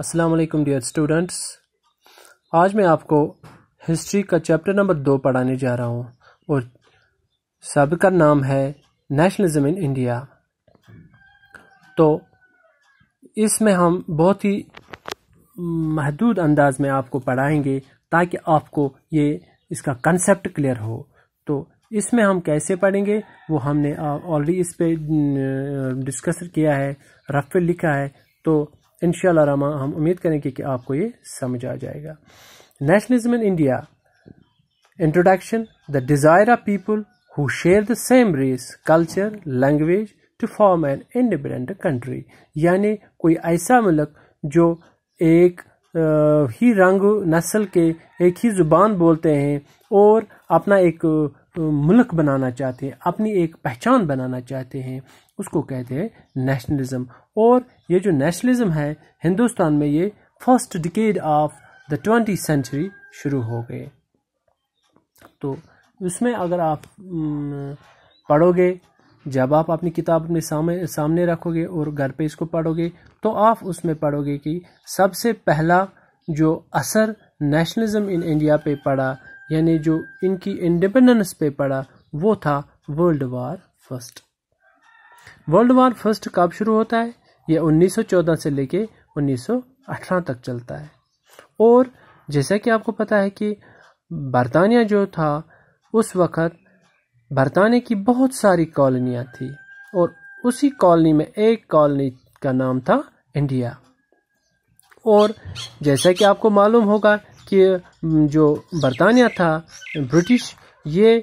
अस्सलाम वालेकुम dear students आज मैं आपको हिस्ट्री का चैप्टर नंबर दो पढ़ाने जा रहा हूँ और सब का नाम है नेशनलिज्म इन इंडिया तो इसमें हम बहुत ही महदूद अंदाज में आपको पढ़ाएंगे ताकि आपको ये इसका कंसेप्ट क्लियर हो तो इसमें हम कैसे पढ़ेंगे वो हमने ऑलरेडी इस पर डिस्कस किया है रफ पे लिखा है तो इन रामा हम उम्मीद करेंगे कि आपको ये समझ आ जाएगा nationalism in India introduction the desire of people who share the same race culture language to form an independent country यानी कोई ऐसा मुल्क जो एक ही रंग नस्ल के एक ही ज़ुबान बोलते हैं और अपना एक मुल्क बनाना चाहते हैं अपनी एक पहचान बनाना चाहते हैं उसको कहते हैं नेशनलिज्म और ये जो नेशनलिज्म है हिंदुस्तान में ये first decade of the twenty century शुरू हो गए तो उसमें अगर आप पढ़ोगे जब आप अपनी किताब अपने सामने सामने रखोगे और घर पे इसको पढ़ोगे तो आप उसमें पढ़ोगे कि सबसे पहला जो असर नेशनलिज्म इन इंडिया पे पड़ा यानी जो इनकी इंडिपेंडेंस पे पड़ा वो था world war first world war first कब शुरू होता है यह 1914 से लेके 1918 तक चलता है और जैसा कि आपको पता है कि बरतानिया जो था उस वक़्त बरतानिया की बहुत सारी कॉलोनियाँ थी और उसी कॉलोनी में एक कॉलोनी का नाम था इंडिया और जैसा कि आपको मालूम होगा कि जो बरतानिया था ब्रिटिश ये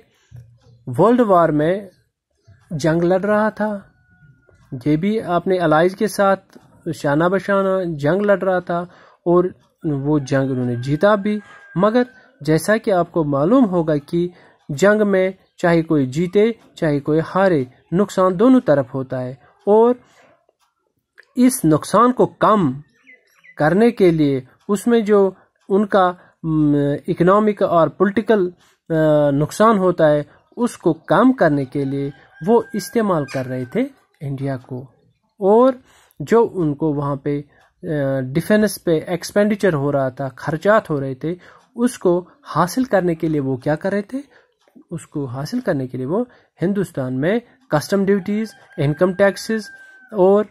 वर्ल्ड वार में जंग लड़ रहा था ये भी आपने अलाइज के साथ शाना बशाना जंग लड़ रहा था और वो जंग उन्होंने जीता भी मगर जैसा कि आपको मालूम होगा कि जंग में चाहे कोई जीते चाहे कोई हारे नुकसान दोनों तरफ होता है और इस नुकसान को कम करने के लिए उसमें जो उनका इकोनॉमिक और पॉलिटिकल नुकसान होता है उसको कम करने के लिए वो इस्तेमाल कर रहे थे इंडिया को और जो उनको वहाँ पे डिफेंस पे एक्सपेंडिचर हो रहा था खर्चात हो रहे थे उसको हासिल करने के लिए वो क्या कर रहे थे उसको हासिल करने के लिए वो हिंदुस्तान में कस्टम ड्यूटीज़ इनकम टैक्सेस और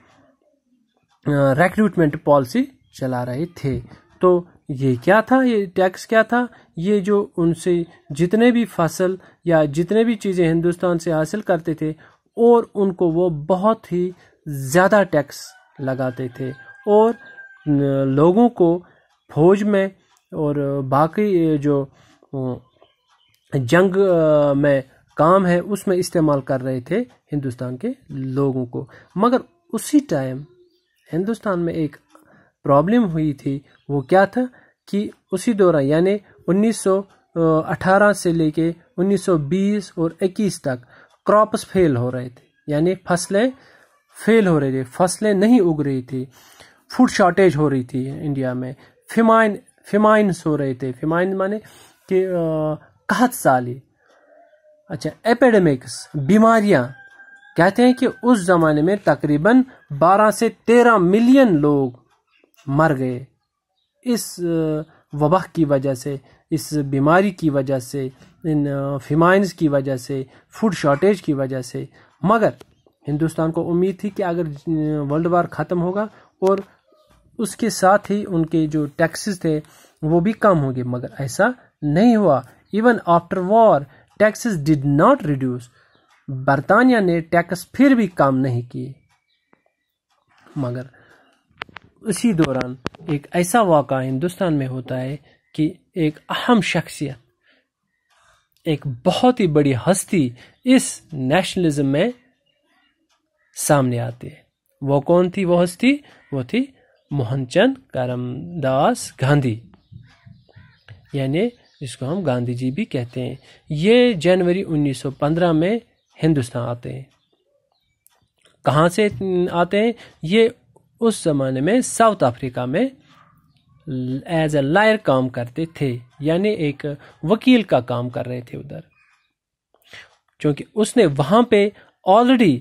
रिक्रूटमेंट पॉलिसी चला रहे थे तो ये क्या था ये टैक्स क्या था ये जो उनसे जितने भी फसल या जितने भी चीज़ें हिंदुस्तान से हासिल करते थे और उनको वो बहुत ही ज़्यादा टैक्स लगाते थे और लोगों को फौज में और बाकी जो जंग में काम है उसमें इस्तेमाल कर रहे थे हिंदुस्तान के लोगों को मगर उसी टाइम हिंदुस्तान में एक प्रॉब्लम हुई थी वो क्या था कि उसी दौरान यानी 1918 से लेके 1920 और 21 तक क्रॉप्स फेल हो रहे थे यानी फसलें फेल हो रही थी फसलें नहीं उग रही थी फूड शॉर्टेज हो रही थी इंडिया में फिमाइन फिमाइंस हो रहे थे फिमाइन माने कि कहत साली अच्छा एपेडेमिक्स बीमारियां कहते हैं कि उस ज़माने में तकरीबन 12 से 13 मिलियन लोग मर गए इस वबा की वजह से इस बीमारी की वजह से इन फिमाइंस की वजह से फूड शॉर्टेज की वजह से मगर हिंदुस्तान को उम्मीद थी कि अगर वर्ल्ड वार ख़त्म होगा और उसके साथ ही उनके जो टैक्सेस थे वो भी कम होंगे मगर ऐसा नहीं हुआ even after war taxes did not reduce बरतानिया ने टैक्स फिर भी कम नहीं किए मगर इसी दौरान एक ऐसा वाक़ हिंदुस्तान में होता है कि एक अहम शख्सियत एक बहुत ही बड़ी हस्ती इस नेशनलिज्म में सामने आती है वो कौन थी वो हस्ती वो थी मोहनचंद करमदास गांधी यानी इसको हम गांधी जी भी कहते हैं ये जनवरी 1915 में हिंदुस्तान आते हैं कहाँ से आते हैं ये उस ज़माने में साउथ अफ्रीका में एज ए लायर काम करते थे यानी एक वकील का काम कर रहे थे उधर क्योंकि उसने वहां पे ऑलरेडी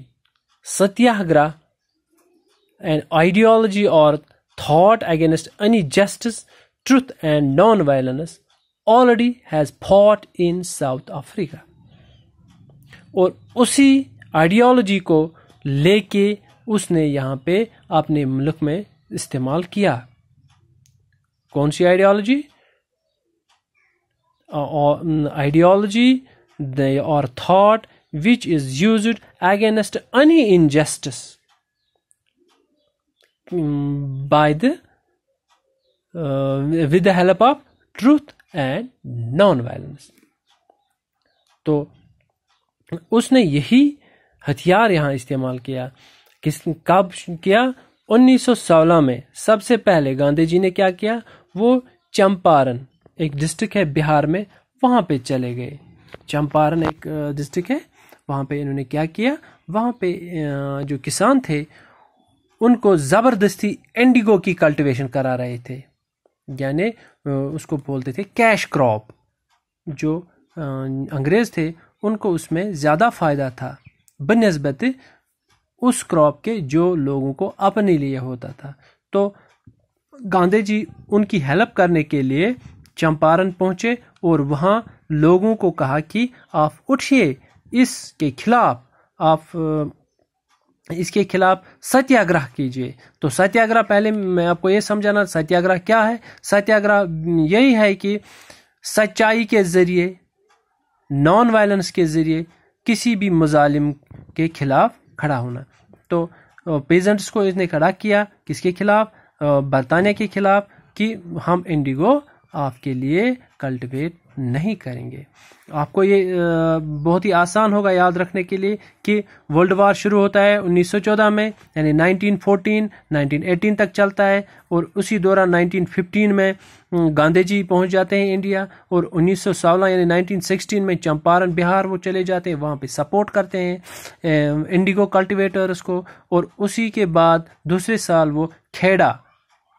सत्याग्रह एंड आइडियोलॉजी और thought against any justice truth and non violence already has fought in South Africa और उसी आइडियोलॉजी को लेके उसने यहाँ पे अपने मुल्क में इस्तेमाल किया कौन सी आइडियोलॉजी आइडियोलॉजी और thought which is use against any injustice by the with the help of truth and non violence तो उसने यही हथियार यहां इस्तेमाल किया किस कब किया 1916 में सबसे पहले गांधी जी ने क्या किया वो चंपारण एक डिस्ट्रिक्ट है बिहार में वहाँ पे चले गए चंपारण एक डिस्ट्रिक्ट है वहाँ पे इन्होंने क्या किया वहाँ पे जो किसान थे उनको ज़बरदस्ती एंडिगो की कल्टीवेशन करा रहे थे यानी उसको बोलते थे कैश क्रॉप जो अंग्रेज़ थे उनको उसमें ज़्यादा फ़ायदा था बनस्बत उस क्रॉप के जो लोगों को अपने लिए होता था तो गांधी जी उनकी हेल्प करने के लिए चंपारण पहुंचे और वहां लोगों को कहा कि आप उठिए इसके खिलाफ आप इसके खिलाफ सत्याग्रह कीजिए तो सत्याग्रह पहले मैं आपको ये समझाना सत्याग्रह क्या है सत्याग्रह यही है कि सच्चाई के ज़रिए नॉन वायलेंस के ज़रिए किसी भी मुजालिम के खिलाफ खड़ा होना तो पेजेंट्स को इसने खड़ा किया किसके खिलाफ बरतानिया के खिलाफ कि हम इंडिगो आपके लिए कल्टिवेट नहीं करेंगे आपको ये बहुत ही आसान होगा याद रखने के लिए कि वर्ल्ड वार शुरू होता है 1914 में यानी 1914, 1918 तक चलता है और उसी दौरान 1915 में गांधी जी पहुंच जाते हैं इंडिया और उन्नीस यानी 1916 में चंपारण बिहार वो चले जाते हैं वहाँ पे सपोर्ट करते हैं इंडिगो कल्टिवेटर्स को और उसी के बाद दूसरे साल वो खेड़ा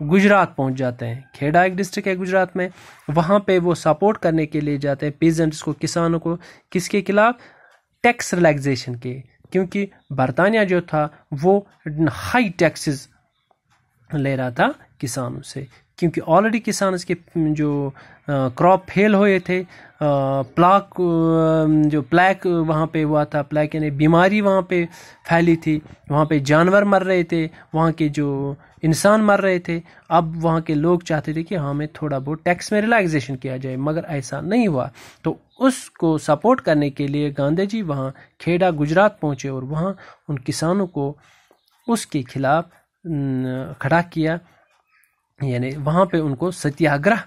गुजरात पहुंच जाते हैं खेड़ा एक डिस्ट्रिक्ट है गुजरात में वहाँ पे वो सपोर्ट करने के लिए जाते हैं पीजेंट्स को किसानों को किसके खिलाफ टैक्स रिलैक्सेशन के क्योंकि बरतानिया जो था वो हाई टैक्सेस ले रहा था किसानों से क्योंकि ऑलरेडी किसान इसके हम्म, जो क्रॉप फेल हुए थे प्लाक जो प्लैक वहाँ पे हुआ था प्लैक यानी बीमारी वहाँ पे फैली थी वहाँ पे जानवर मर रहे थे वहाँ के जो इंसान मर रहे थे अब वहाँ के लोग चाहते थे कि हाँ, हमें थोड़ा बहुत टैक्स में रिलैक्सेशन किया जाए मगर ऐसा नहीं हुआ तो उसको सपोर्ट करने के लिए गांधी जी वहाँ खेड़ा गुजरात पहुँचे और वहाँ उन किसानों को उसके खिलाफ खड़ा किया यानी वहाँ पे उनको सत्याग्रह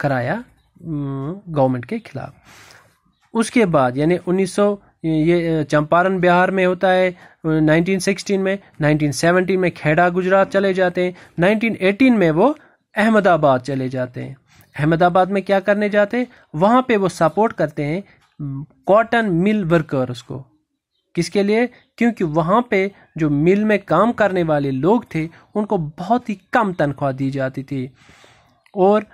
कराया गवर्नमेंट के खिलाफ उसके बाद यानी 1900 ये चंपारण बिहार में होता है 1916 में 1917 में खेड़ा गुजरात चले जाते हैं 1918 में वो अहमदाबाद चले जाते हैं अहमदाबाद में क्या करने जाते हैं वहाँ पे वो सपोर्ट करते हैं कॉटन मिल वर्कर्स को किसके लिए क्योंकि वहाँ पे जो मिल में काम करने वाले लोग थे उनको बहुत ही कम तनख्वाह दी जाती थी और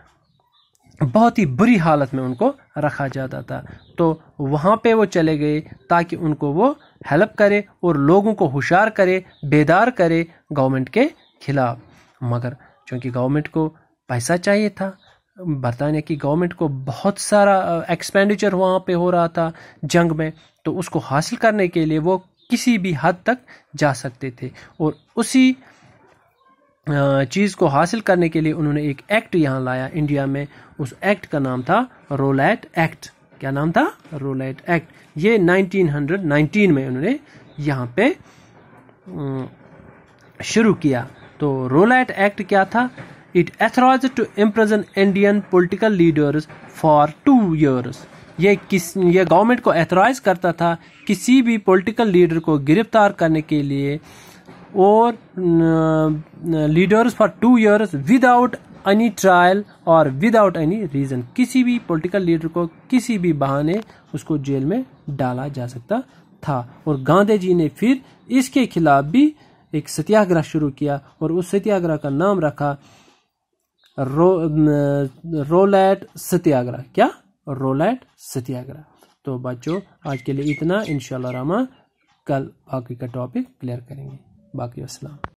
बहुत ही बुरी हालत में उनको रखा जाता था तो वहाँ पे वो चले गए ताकि उनको वो हेल्प करे और लोगों को होशियार करे बेदार करे गवर्नमेंट के खिलाफ मगर चूँकि गवर्नमेंट को पैसा चाहिए था बरतानिया की गवर्नमेंट को बहुत सारा एक्सपेंडिचर वहाँ पे हो रहा था जंग में तो उसको हासिल करने के लिए वो किसी भी हद तक जा सकते थे और उसी चीज़ को हासिल करने के लिए उन्होंने एक एक्ट यहाँ लाया इंडिया में उस एक्ट का नाम था रोलैट एक्ट क्या नाम था रोलैट एक्ट ये 1919 में उन्होंने यहाँ पे शुरू किया तो रोलैट एक्ट क्या था it authorise to imprison Indian political leaders for two years ये किस ये गवर्नमेंट को एथराइज करता था किसी भी पॉलिटिकल लीडर को गिरफ्तार करने के लिए और leaders for two years without any trial और विदाउट एनी रीज़न किसी भी पॉलिटिकल लीडर को किसी भी बहाने उसको जेल में डाला जा सकता था और गांधी जी ने फिर इसके खिलाफ भी एक सत्याग्रह शुरू किया और उस सत्याग्रह का नाम रखा रो, रोलैट सत्याग्रह क्या एट सत्याग्रह तो बच्चों आज के लिए इतना इन रामा कल बाकी का टॉपिक क्लियर करेंगे बाकी असलम